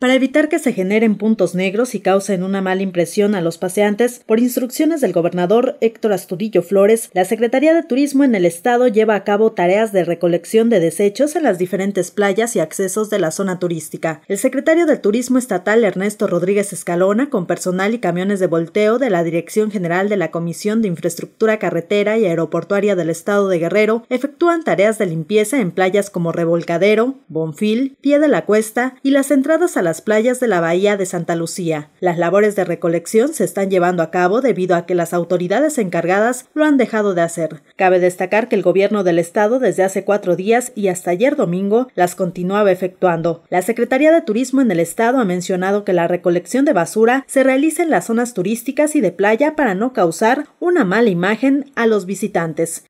Para evitar que se generen puntos negros y causen una mala impresión a los paseantes, por instrucciones del gobernador Héctor Astudillo Flores, la Secretaría de Turismo en el Estado lleva a cabo tareas de recolección de desechos en las diferentes playas y accesos de la zona turística. El secretario de Turismo Estatal Ernesto Rodríguez Escalona, con personal y camiones de volteo de la Dirección General de la Comisión de Infraestructura Carretera y Aeroportuaria del Estado de Guerrero, efectúan tareas de limpieza en playas como Revolcadero, Bonfil, Pie de la Cuesta y las entradas a la las playas de la bahía de Santa Lucía. Las labores de recolección se están llevando a cabo debido a que las autoridades encargadas lo han dejado de hacer. Cabe destacar que el gobierno del estado desde hace cuatro días y hasta ayer domingo las continuaba efectuando. La Secretaría de Turismo en el estado ha mencionado que la recolección de basura se realiza en las zonas turísticas y de playa para no causar una mala imagen a los visitantes.